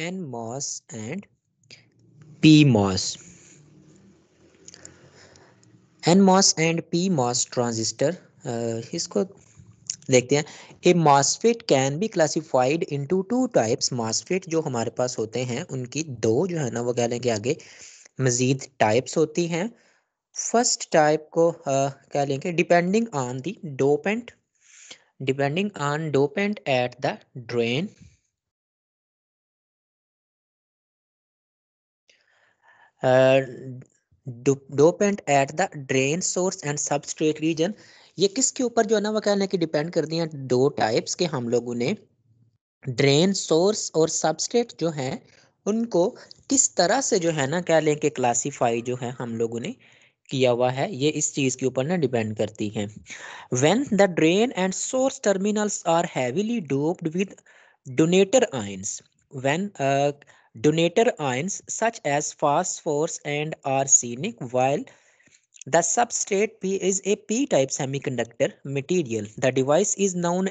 N MOS and P MOS N moss and P MOS transistor इसको देखते हैं a MOSFET can be classified into two types MOSFET जो हमारे पास होते हैं उनकी दो जो है ना वो कह लेंगे आगे मज़ीद टाइप्स होती हैं फर्स्ट टाइप को uh, कह लेंगे depending on the dopant depending on dopant at the drain dopant at the drain source and substrate region ये किसके ऊपर जो है ना वो कहने की डिपेंड कर हैं दो टाइप्स के हम लोगों ने ड्रेन सोर्स और सबस्ट्रेट जो है उनको किस तरह से जो है ना कह लें कि क्लासीफाई जो है हम लोगों ने किया हुआ है ये इस चीज़ के ऊपर ना डिपेंड करती है when the drain and source terminals are heavily doped with donator ions when Donator ions such as phosphorus and arsenic while the substrate P is a P-type semiconductor material. The device is known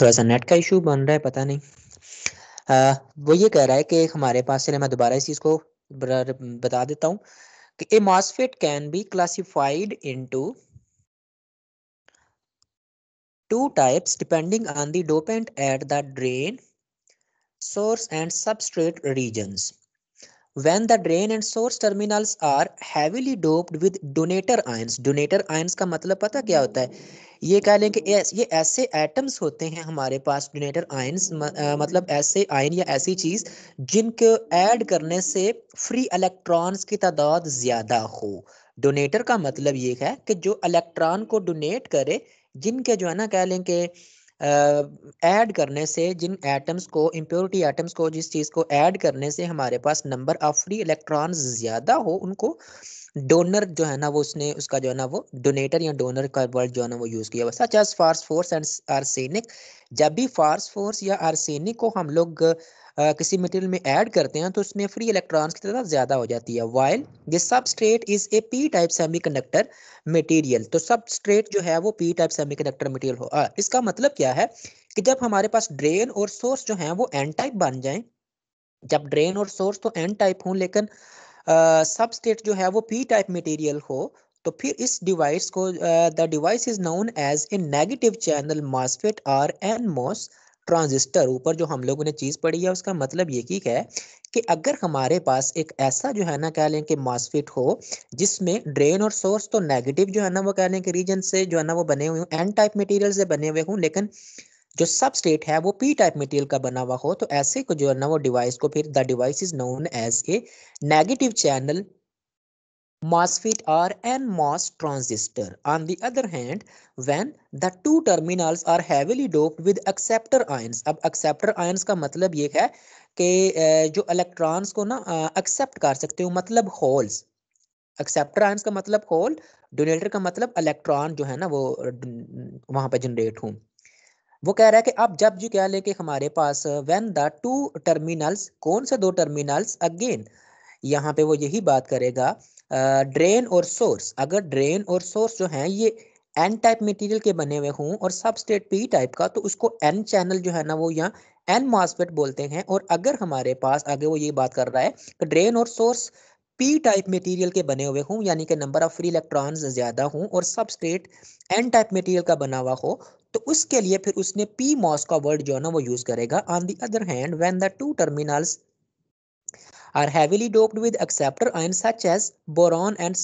थोड़ा सा net का issue बन रहा है पता नहीं आ, वो ये कह रहा है कि हमारे पास चले मैं दोबारा इस चीज़ को बता देता हूं कि a MOSFET can be classified into two types depending on the dopant at the drain source and substrate regions When the drain and source terminals are heavily doped with donator ions, donator ions का मतलब पता क्या होता है ये कह लें कि ये ऐसे एटम्स होते हैं हमारे पास डोनेटर आयंस मतलब ऐसे आयन या ऐसी चीज़ जिनको ऐड करने से फ्री इलेक्ट्रॉन्स की तादाद ज़्यादा हो डोनेटर का मतलब ये है कि जो इलेक्ट्रॉन को डोनेट करे जिनके जो है ना कह लें कि ऐड करने से जिन एटम्स को इम्प्योरिटी एटम्स को जिस चीज़ को ऐड करने से हमारे पास नंबर ऑफ फ्री इलेक्ट्रॉन्स ज़्यादा हो उनको डोनर जो है ना वो उसने उसका जो है ना वो डोनेटर या डोनर का वर्ड जो है ना वो यूज़ किया such as phosphorus and arsenic जब भी फार्स फोर्स या आर्सेनिक को हम लोग Uh, किसी मटेरियल में ऐड करते हैं तो उसमें फ्री इलेक्ट्रॉन्स की तरह ज़्यादा हो जाती है while this substrate is a P type semiconductor material तो सबस्ट्रेट जो है वो पी टाइप सेमीकंडक्टर मटेरियल हो आ, इसका मतलब क्या है कि जब हमारे पास ड्रेन और सोर्स जो हैं वो एन टाइप बन जाएं जब ड्रेन और सोर्स तो एन टाइप हों लेकिन स्टेट जो है वो पी टाइप मटेरियल हो तो फिर इस डिवाइस को the device is known as a negative channel MOSFET or N moss transistor ऊपर जो हम लोगों ने चीज़ पढ़ी है उसका मतलब ये की है कि अगर हमारे पास एक ऐसा जो है ना कह लें कि मास्फिट हो जिसमें ड्रेन और सोर्स तो नेगेटिव जो है ना वो कह लें कि रीजन से जो है ना वो बने हुए हूँ एन टाइप मटेरियल से बने हुए हूँ लेकिन जो सबस्टेट है वो पी टाइप मटेरियल का बना हुआ हो तो ऐसे को जो है ना वो डिवाइस को फिर the device is known as a negative channel MOSFET or NMOS transistor. On the other hand, when the two terminals are heavily doped with acceptor ions, अब acceptor ions का मतलब ये है कि जो electrons को ना accept कर सकते हो मतलब holes. Acceptor ions का मतलब hole, donator का मतलब electron जो है ना वो वहाँ पे generate हों. वो कह रहा है कि अब जब जी क्या लेके हमारे पास वेन द टू टर्मिनल्स कौन से दो टर्मिनल्स अगेन यहाँ पे वो यही बात करेगा ड्रेन और सोर्स अगर ड्रेन और सोर्स जो हैं ये एन टाइप मटेरियल के बने हुए हों और सब स्टेट पी टाइप का तो उसको एन चैनल जो है ना वो यहाँ एन मॉसफेट बोलते हैं और अगर हमारे पास आगे वो ये बात कर रहा है कि ड्रेन और सोर्स पी टाइप मटेरियल के बने हुए हों यानी कि नंबर ऑफ फ्री इलेक्ट्रॉन्स ज़्यादा हों और सब स्टेट एन टाइप मटेरियल का बना हुआ हो तो उसके लिए फिर उसने पी मॉस का वर्ड जो है ना वो यूज करेगा on the other hand when the two terminals are heavily doped with acceptor ion such as boron and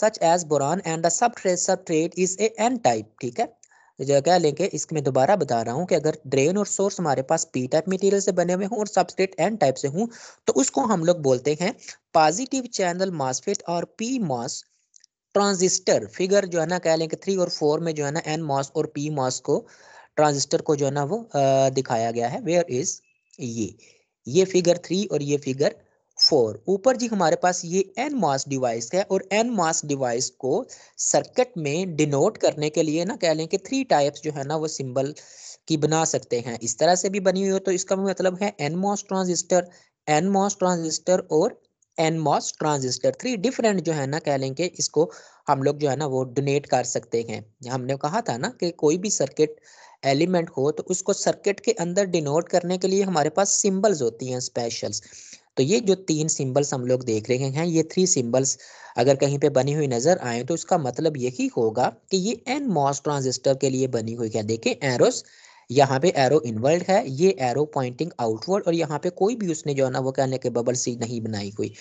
such as boron and the substrate substrate is a N type ठीक है जो क्या लेंगे इसके मैं दोबारा बता रहा हूँ कि अगर ड्रेन और सोर्स हमारे पास पी टाइप मटेरियल से बने हुए हों और सबस्ट्रेट एन टाइप से हों तो उसको हम लोग बोलते हैं पॉजिटिव चैनल मॉसफेट और पी मॉस ट्रांजिस्टर फिगर जो है ना कह लें कि थ्री और फोर में जो है ना एन मॉस और पी मॉस को ट्रांजिस्टर को जो है ना वो आ, दिखाया गया है वेयर इज ये ये फिगर थ्री और ये फिगर फोर ऊपर जी हमारे पास ये एन मॉस डिवाइस है और एन मॉस डिवाइस को सर्किट में डिनोट करने के लिए ना कह लें कि थ्री टाइप्स जो है ना वो सिंबल की बना सकते हैं इस तरह से भी बनी हुई हो तो इसका मतलब है N moss transistor N moss transistor और N MOS transistor three different जो है ना कह लेंगे इसको हम लोग जो है ना वो डोनेट कर सकते हैं हमने कहा था ना कि कोई भी सर्किट एलिमेंट हो तो उसको सर्किट के अंदर डिनोट करने के लिए हमारे पास सिंबल्स होती हैं स्पेशल्स तो ये जो तीन सिंबल्स हम लोग देख रहे हैं ये थ्री सिंबल्स अगर कहीं पे बनी हुई नज़र आए तो उसका मतलब यही होगा कि ये एन मॉस ट्रांजिस्टर के लिए बनी हुई है देखें एरोस यहाँ पे एरो इनवर्ल्ड है ये एरो पॉइंटिंग आउटवर्ड और यहाँ पे कोई भी उसने जो है ना वो कहने के बबल सी नहीं बनाई हुई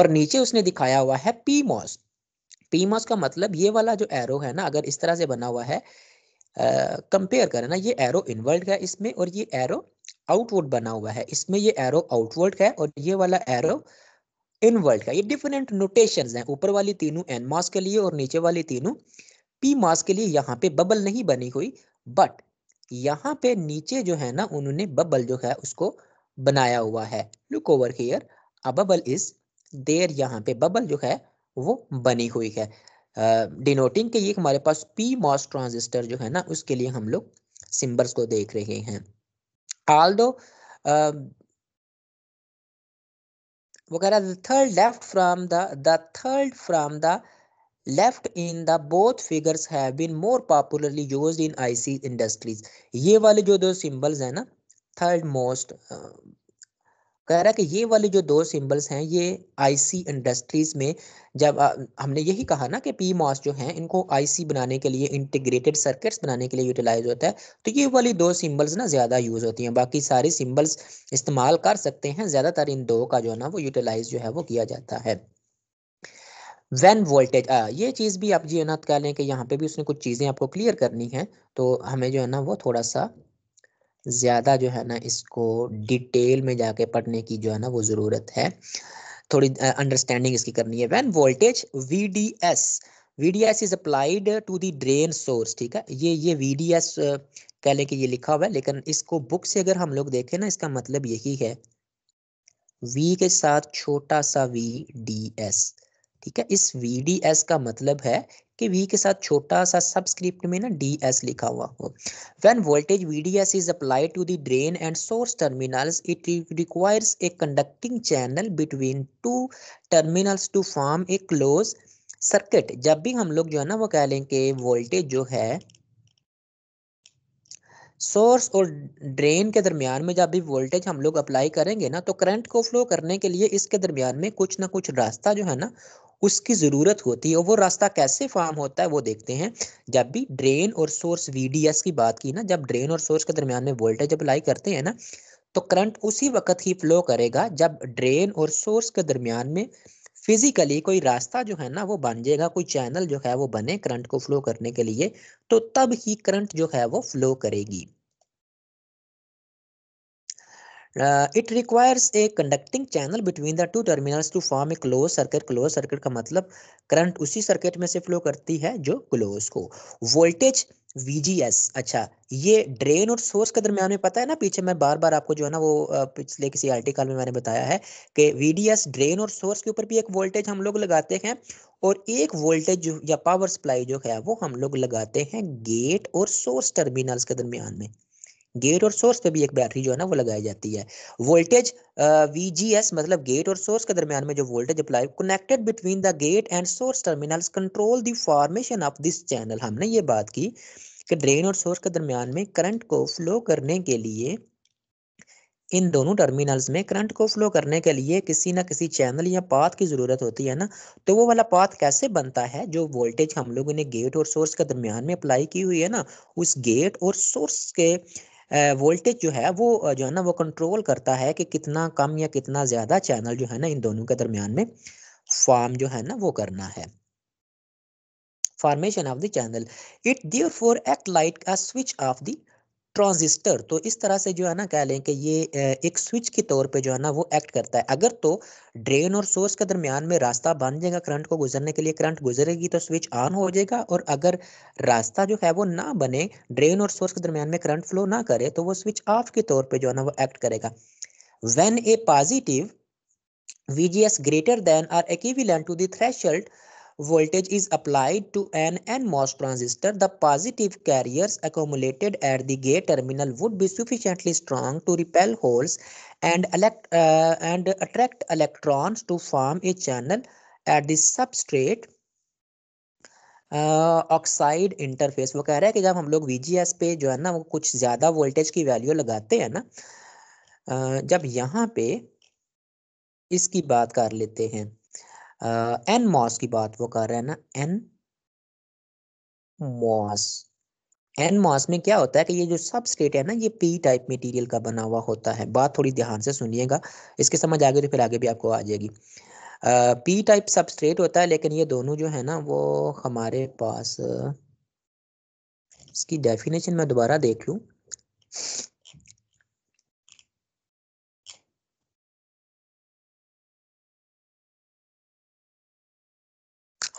और नीचे उसने दिखाया हुआ है पी मॉस पी मॉस का मतलब ये वाला जो एरो है ना अगर इस तरह से बना हुआ है कंपेयर करें ना ये एरो इनवर्ल्ड है इसमें और ये एरो आउटवर्ड बना हुआ है इसमें ये एरो आउटवर्ड है और ये वाला एरो इनवर्ल्ड का ये डिफरेंट नोटेशन हैं ऊपर वाली तीनों एन मॉस के लिए और नीचे वाली तीनों पी मास के लिए यहाँ पे बबल नहीं बनी हुई बट यहाँ पे नीचे जो है ना उन्होंने बबल जो है उसको बनाया हुआ है look over here a bubble is there यहाँ पे बबल जो है वो बनी हुई है डिनोटिंग uh, के ये हमारे पास पी मॉस ट्रांजिस्टर जो है ना उसके लिए हम लोग सिम्बल्स को देख रहे हैं आल दो वगैरह third left from the third from the left in the both figures have been more popularly used in IC industries ये वाले जो दो सिंबल्स हैं ना थर्ड मोस्ट कह रहा है कि ये वाले जो दो सिंबल्स हैं ये आईसी इंडस्ट्रीज में जब आ, हमने यही कहा ना कि पी मॉस जो हैं इनको आईसी बनाने के लिए इंटीग्रेटेड सर्किट्स बनाने के लिए यूटिलाइज होता है तो ये वाली दो सिंबल्स ना ज़्यादा यूज़ होती हैं बाकी सारे सिंबल्स इस्तेमाल कर सकते हैं ज़्यादातर इन दो का जो है ना वो यूटिलाइज जो है वो किया जाता है वैन वोल्टेज uh, ये चीज़ भी आप जी है ना कह लें कि यहाँ पे भी उसने कुछ चीज़ें आपको क्लियर करनी है तो हमें जो है ना वो थोड़ा सा ज़्यादा जो है ना इसको डिटेल में जाके पढ़ने की जो है ना वो ज़रूरत है थोड़ी अंडरस्टैंडिंग uh, इसकी करनी है when voltage V D S V D S is applied to the drain source ठीक है ये ये वी डी एस कह लें कि ये लिखा हुआ है लेकिन इसको बुक से अगर हम लोग देखें ना इसका मतलब यही है वी के साथ छोटा सा वी डी एस ठीक है इस वी का मतलब है कि v के साथ छोटा सा सबस्क्रिप्ट में ना डी एस लिखा हुआ हो when voltage V D S is apply to the drain and source terminals it requires a conducting channel between two terminals to form a close circuit जब भी हम लोग जो है ना वो कह लें कि वोल्टेज जो है सोर्स और ड्रेन के दरमियान में जब भी वोल्टेज हम लोग अप्लाई करेंगे ना तो करंट को फ्लो करने के लिए इसके दरमियान में कुछ ना कुछ रास्ता जो है ना उसकी ज़रूरत होती है और वो रास्ता कैसे फॉर्म होता है वो देखते हैं जब भी ड्रेन और सोर्स वी की बात की ना जब ड्रेन और सोर्स के दरमियान में वोल्टेज अप्लाई करते हैं ना तो करंट उसी वक्त ही फ्लो करेगा जब ड्रेन और सोर्स के दरमियान में फिजिकली कोई रास्ता जो है ना वो बन जाएगा कोई चैनल जो है वो बने करंट को फ्लो करने के लिए तो तब ही करंट जो है वो फ्लो करेगी uh, it requires a conducting channel between the two terminals to form a closed circuit closed circuit का मतलब current उसी circuit में से flow करती है जो closed हो voltage VGS अच्छा ये ड्रेन और सोर्स के दरमियान में पता है ना पीछे मैं बार बार आपको जो है ना वो uh, पिछले किसी आर्टिकल में मैंने बताया है कि VDS ड्रेन और सोर्स के ऊपर भी एक वोल्टेज हम लोग लगाते हैं और एक वोल्टेज या पावर सप्लाई जो है वो हम लोग लगाते हैं गेट और सोर्स टर्मिनल्स के दरमियान में गेट और सोर्स पे भी एक बैटरी जो है ना वो लगाई जाती है वोल्टेज वी जी एस मतलब गेट और सोर्स के दरमियान में जो voltage apply connected between the gate and source terminals control the formation of this channel हमने ये बात की कि ड्रेन और सोर्स के दरमियान में करंट को फ्लो करने के लिए इन दोनों टर्मिनल्स में करंट को फ्लो करने के लिए किसी ना किसी चैनल या पाथ की ज़रूरत होती है ना तो वो वाला पाथ कैसे बनता है जो वोल्टेज हम लोगों ने गेट और सोर्स के दरमियान में अप्लाई की हुई है ना उस गेट और सोर्स के वोल्टेज जो है वो जो है ना वो कंट्रोल करता है कि कितना कम या कितना ज़्यादा चैनल जो है ना इन दोनों के दरमियान में फॉर्म जो है ना वो करना है of the channel it it therefore act like a switch of the transistor तो इस तरह से जो है ना कह लें कि ये एक स्विच के तौर पे जो है ना वो एक्ट करता है अगर तो ड्रेन और सोर्स के दरमियान में रास्ता बन जाएगा करंट को गुजरने के लिए करंट गुजरेगी तो स्विच ऑन हो जाएगा और अगर रास्ता जो है वो ना बने ड्रेन और सोर्स के दरमियान में करंट फ्लो ना करे तो वो स्विच ऑफ के तौर पर जो है ना वो एक्ट करेगा when a positive V G S greater than or equivalent to the voltage is applied to an NMOS transistor, the positive carriers accumulated at the gate terminal would be sufficiently strong to repel holes and, elect, uh, and attract electrons to form a channel at the substrate oxide uh, interface वो कह रहा है कि जब हम लोग we पे जो है ना वो कुछ ज़्यादा वोल्टेज की वैल्यू लगाते हैं ना uh, जब यहाँ पे इसकी बात कर लेते हैं एन मॉस की बात वो कर रहे हैं ना एन मॉस एन मॉस में क्या होता है कि ये जो स्टेट है ना ये पी टाइप मटेरियल का बना हुआ होता है बात थोड़ी ध्यान से सुनिएगा इसके समझ आ तो फिर आगे भी आपको आ जाएगी पी टाइप सबस्ट्रेट होता है लेकिन ये दोनों जो है ना वो हमारे पास इसकी डेफिनेशन मैं दोबारा देख लूँ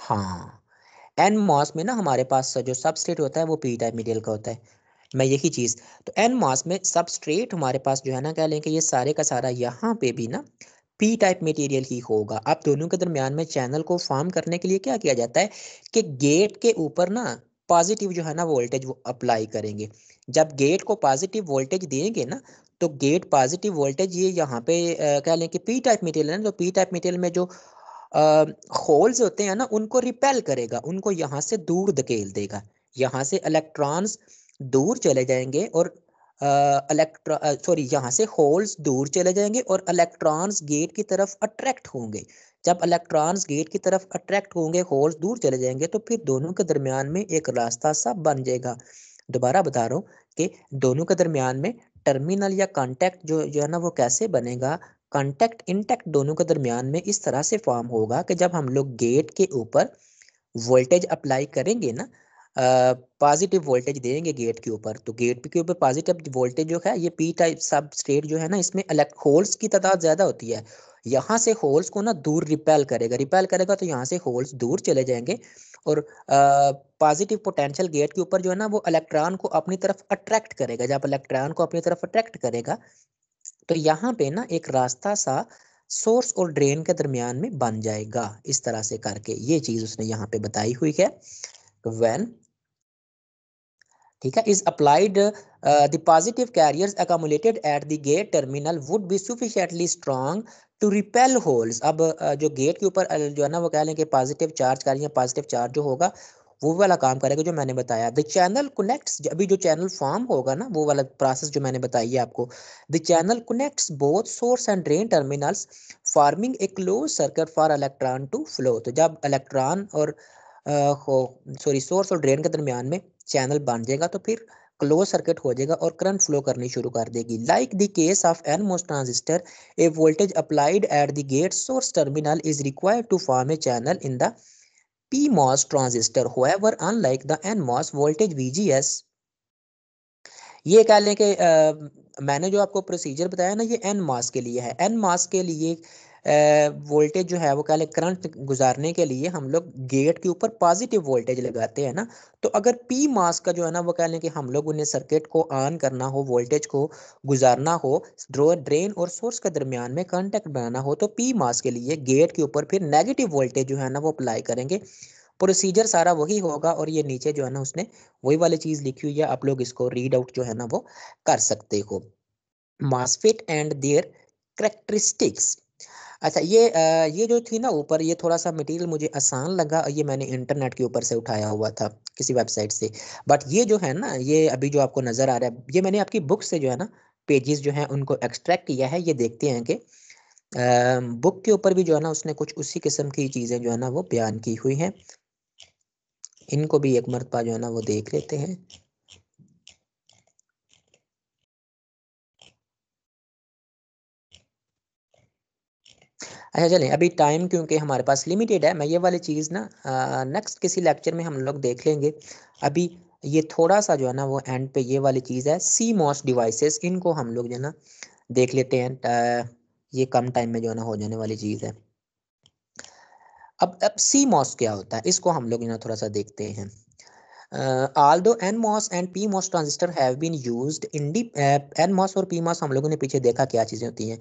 हाँ एन मास में ना हमारे पास जो सबस्ट्रेट होता है वो पी टाइप मटेरियल का होता है मैं यही चीज़ तो एन मास में सबस्ट्रेट हमारे पास जो है ना कह लें कि ये सारे का सारा यहाँ पे भी ना पी टाइप मटेरियल ही होगा अब दोनों के दरमियान में चैनल को फॉर्म करने के लिए क्या किया जाता है कि गेट के ऊपर ना पॉजिटिव जो है ना वोल्टेज वो अप्लाई करेंगे जब गेट को पॉजिटिव वोल्टेज देंगे ना तो गेट पॉजिटिव वोल्टेज ये यहाँ पे आ, कह लें कि पी टाइप मटेरियल है ना तो पी टाइप मटेरियल में जो होल्स होते हैं ना उनको रिपेल करेगा उनको यहाँ से दूर धकेल देगा यहाँ से इलेक्ट्रॉन्स दूर चले जाएंगे और इलेक्ट्रॉ सॉरी यहाँ से होल्स दूर चले जाएंगे और इलेक्ट्रॉन्स गेट की तरफ अट्रैक्ट होंगे जब इलेक्ट्रॉन्स गेट की तरफ अट्रैक्ट होंगे होल्स दूर चले जाएंगे तो फिर दोनों के दरमियान में एक रास्ता सा बन जाएगा दोबारा बता रहा हूँ कि दोनों के दरमियान में टर्मिनल या कांटेक्ट जो जो है ना वो कैसे बनेगा कॉन्टैक्ट इनटैक्ट दोनों के दरमियान में इस तरह से फॉर्म होगा कि जब हम लोग गेट के ऊपर वोल्टेज अप्लाई करेंगे ना पॉजिटिव वोल्टेज देंगे गेट के ऊपर तो गेट के ऊपर पॉजिटिव वोल्टेज जो है ये पी टाइप सब स्टेट जो है ना इसमें होल्स की तादाद ज़्यादा होती है यहाँ से होल्स को ना दूर रिपेल करेगा रिपेल करेगा तो यहाँ से होल्स दूर चले जाएंगे और पॉजिटिव पोटेंशियल गेट के ऊपर जो है ना वो इलेक्ट्रॉन को अपनी तरफ अट्रैक्ट करेगा जब इलेक्ट्रॉन को अपनी तरफ अट्रैक्ट करेगा तो यहाँ पे ना एक रास्ता सा सोर्स और ड्रेन के दरमियान में बन जाएगा इस तरह से करके ये चीज उसने यहाँ पे बताई हुई है वेन ठीक है is applied the positive carriers accumulated at the gate terminal would be sufficiently strong to repel holes अब uh, जो गेट के ऊपर uh, जो है ना वो कह लें कि पॉजिटिव चार्ज करें पॉजिटिव चार्ज जो होगा वो वाला काम करेगा जो मैंने बताया द चैनल कनेक्ट अभी जो चैनल फॉर्म होगा ना वो वाला प्रोसेस जो मैंने बताई है आपको the channel connect both source and drain terminals forming a close circuit for electron to flow तो जब इलेक्ट्रॉन और सॉरी सोर्स और ड्रेन के दरमियान में चैनल बन जाएगा तो फिर क्लोज सर्किट हो जाएगा और करंट फ्लो करनी शुरू कर देगी like the case of NMOS transistor a voltage applied at the gate source terminal is required to form a channel in the PMOS transistor. However, unlike the NMOS, voltage VGS ये कह लें कि मैंने जो आपको procedure बताया ना ये एन मास के लिए है एन मास के लिए वोल्टेज जो है वो क्या करंट गुजारने के लिए हम लोग गेट के ऊपर पॉजिटिव वोल्टेज लगाते हैं ना तो अगर पी मास का जो है ना वो कह लें कि हम लोग उन्हें सर्किट को ऑन करना हो वोल्टेज को गुजारना हो ड्रोअर ड्रेन और सोर्स के दरमियान में कॉन्टेक्ट बनाना हो तो पी मास के लिए गेट के ऊपर फिर नेगेटिव वोल्टेज जो है ना वो अप्लाई करेंगे प्रोसीजर सारा वही होगा और ये नीचे जो है ना उसने वही वाली चीज़ लिखी हुई है आप लोग इसको रीड आउट जो है ना वो कर सकते हो मासफिट एंड देयर करेक्टरिस्टिक्स अच्छा ये आ, ये जो थी ना ऊपर ये थोड़ा सा मटेरियल मुझे आसान लगा ये मैंने इंटरनेट के ऊपर से उठाया हुआ था किसी वेबसाइट से बट ये जो है ना ये अभी जो आपको नज़र आ रहा है ये मैंने आपकी बुक से जो है ना पेजेस जो हैं उनको एक्सट्रैक्ट किया है ये देखते हैं कि बुक के ऊपर भी जो है ना उसने कुछ उसी किस्म की चीज़ें जो है ना वो बयान की हुई हैं इनको भी एक मरतबा जो है ना वो देख लेते हैं अच्छा चलें अभी टाइम क्योंकि हमारे पास लिमिटेड है मैं ये वाली चीज़ ना नेक्स्ट किसी लेक्चर में हम लोग देख लेंगे अभी ये थोड़ा सा जो है ना वो एंड पे ये वाली चीज़ है सी मॉस डिवाइसेस इनको हम लोग जो है ना देख लेते हैं ये कम टाइम में जो है ना हो जाने वाली चीज़ है अब अब सी मॉस क्या होता है इसको हम लोग जो ना थोड़ा सा देखते हैं uh, although NMOS and PMOS transistor have been used in deep uh, NMOS और PMOS हम लोगों ने पीछे देखा क्या चीज़ें होती हैं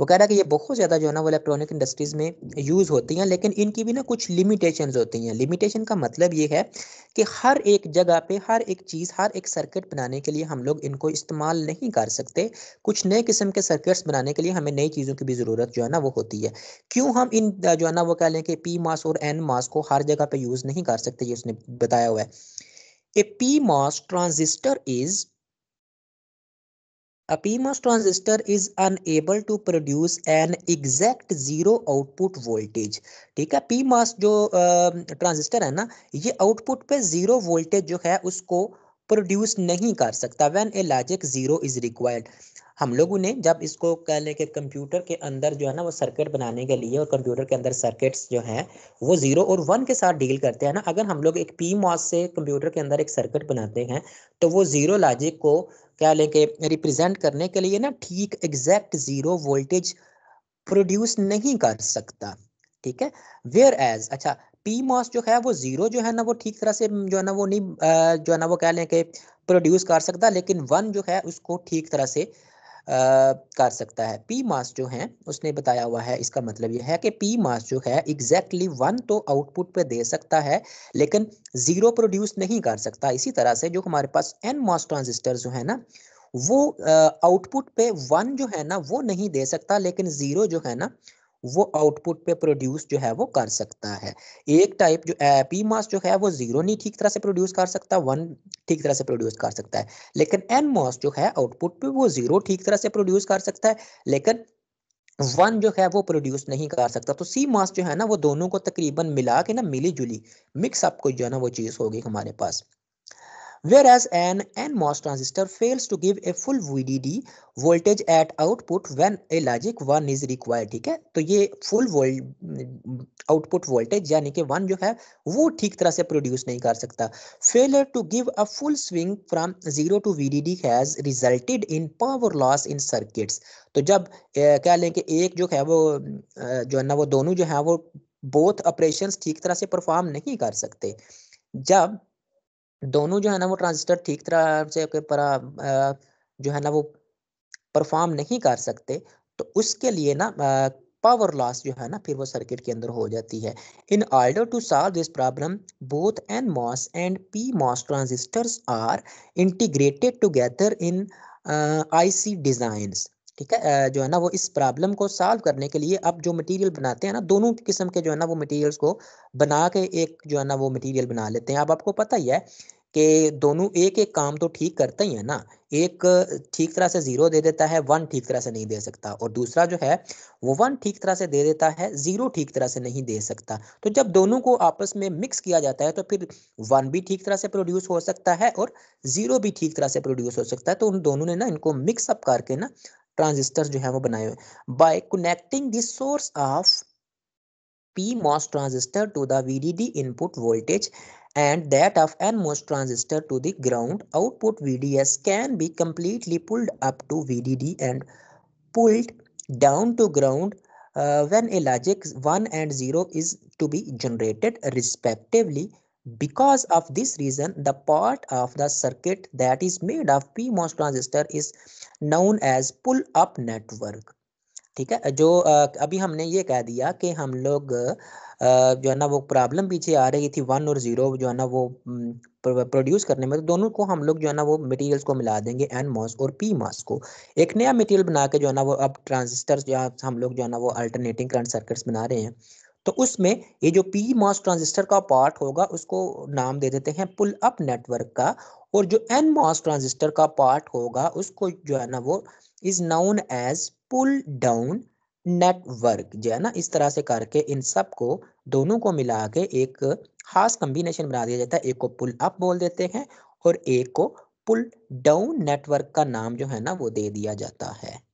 वो कह रहा है कि ये बहुत ज़्यादा जो है ना वो इलेक्ट्रॉनिक इंडस्ट्रीज़ में यूज़ होती हैं लेकिन इनकी भी ना कुछ लिमिटेशन होती हैं लिमिटेशन का मतलब ये है कि हर एक जगह पे हर एक चीज़ हर एक सर्किट बनाने के लिए हम लोग इनको इस्तेमाल नहीं कर सकते कुछ नए किस्म के सर्किट्स बनाने के लिए हमें नई चीज़ों की भी ज़रूरत जो है ना वो होती है क्यों हम इन जो है ना वो कह लें कि पी मॉस और एन मॉस को हर जगह पर यूज़ नहीं कर सकते ये उसने बताया हुआ है A PMOS transistor is a PMOS transistor is unable to produce an exact zero output voltage. theek hai PMOS जो transistor uh, hai na ye output pe zero voltage jo hai usko produce nahi kar sakta when a logic zero is required हम लोगों ने जब इसको कह लें कि computer के अंदर जो है ना वो सर्किट बनाने के लिए और कंप्यूटर के अंदर सर्किट्स जो हैं वो ज़ीरो और वन के साथ डील करते हैं ना अगर हम लोग एक पी मॉस से कंप्यूटर के अंदर एक सर्किट बनाते हैं तो वो ज़ीरो लॉजिक को कह लें कि रिप्रेजेंट करने के लिए ना ठीक एग्जैक्ट ज़ीरो वोल्टेज प्रोड्यूस नहीं कर सकता ठीक है वेयर एज अच्छा पी मॉस जो है वो जीरो जो है ना वो ठीक तरह से जो है ना वो नहीं जो है ना वो कह लें कि प्रोड्यूस कर सकता लेकिन वन जो है उसको ठीक तरह से कर सकता है पी मास जो है उसने बताया हुआ है इसका मतलब यह है कि पी मास जो है एग्जैक्टली वन तो आउटपुट पे दे सकता है लेकिन ज़ीरो प्रोड्यूस नहीं कर सकता इसी तरह से जो हमारे पास एन मास ट्रांजिस्टर जो है ना वो आउटपुट पे वन जो है ना वो नहीं दे सकता लेकिन ज़ीरो जो है ना वो आउटपुट पे प्रोड्यूस जो है वो कर सकता है एक टाइप जो पी मॉस जो है वो जीरो नहीं ठीक तरह से प्रोड्यूस कर सकता वन ठीक तरह से प्रोड्यूस कर सकता है लेकिन एन मॉस जो है आउटपुट पे वो जीरो ठीक तरह से प्रोड्यूस कर सकता है लेकिन वन जो है वो प्रोड्यूस नहीं कर सकता तो सी मास जो है ना वो दोनों को तकरीबन मिला के ना मिली जुली मिक्सअप को जो है ना वो चीज़ होगी हमारे पास whereas an NMOS transistor fails to give a full VDD voltage at output when a logic one is required ठीक है तो ये full output voltage यानी कि वन जो है वो ठीक तरह से produce नहीं कर सकता failure to give a full swing from zero to VDD has resulted in power loss in circuits तो जब ए, कह लें कि एक जो है वो जो है ना वो दोनों जो है वो बोथ ऑपरेशंस ठीक तरह से परफॉर्म नहीं कर सकते जब दोनों जो है ना वो ट्रांजिस्टर ठीक तरह से पर, जो है ना वो परफॉर्म नहीं कर सकते तो उसके लिए ना पावर लॉस जो है ना फिर वो सर्किट के अंदर हो जाती है in order to solve this problem both N MOS and P PMOS transistors are integrated together in I C designs ठीक है जो है ना वो इस प्रॉब्लम को सॉल्व करने के लिए अब जो मटेरियल बनाते हैं ना दोनों किस्म के जो है ना वो मटेरियल्स को बना के एक जो है ना वो मटेरियल बना लेते हैं अब आपको पता ही है कि दोनों एक एक काम तो ठीक करते ही है ना एक ठीक तरह से जीरो दे देता है वन ठीक तरह से नहीं दे सकता और दूसरा जो है वो वन ठीक तरह से दे देता है जीरो ठीक तरह से नहीं दे सकता तो जब दोनों को आपस में मिक्स किया जाता है तो फिर वन भी ठीक तरह से प्रोड्यूस हो सकता है और जीरो भी ठीक तरह से प्रोड्यूस हो सकता है तो उन दोनों ने ना इनको मिक्सअप करके ना Transistors, जो है वो बनाए हुए by connecting the source of P MOS transistor to the V D and that of NMOS transistor to the ground output VDS can be completely pulled up to VDD and pulled down to ground uh, when a logic 1 and 0 is to be generated respectively Because of this reason, the part of the circuit that is made of PMOS transistor is known as pull-up network. ठीक है जो अभी हमने ये कह दिया कि हम लोग जो है ना वो प्रॉब्लम पीछे आ रही थी वन और ज़ीरो जो है ना वो प्रोड्यूस करने में तो दोनों को हम लोग जो है ना वो मटेरियल्स को मिला देंगे एन मॉस और पी मॉस को एक नया मटेरियल बना के जो है ना वो अब ट्रांजिस्टर या हम लोग जो है ना वो अल्टरनेटिंग करंट सर्किट्स बना रहे हैं तो उसमें ये जो पी मॉस ट्रांजिस्टर का पार्ट होगा उसको नाम दे देते हैं पुल अप नेटवर्क का और जो एन मॉस ट्रांजिस्टर का पार्ट होगा उसको जो है ना वो is known as pull down network जो है ना इस तरह से करके इन सब को दोनों को मिला के एक खास कम्बिनेशन बना दिया जाता है एक को पुल अप बोल देते हैं और एक को पुल डाउन नेटवर्क का नाम जो है ना वो दे दिया जाता है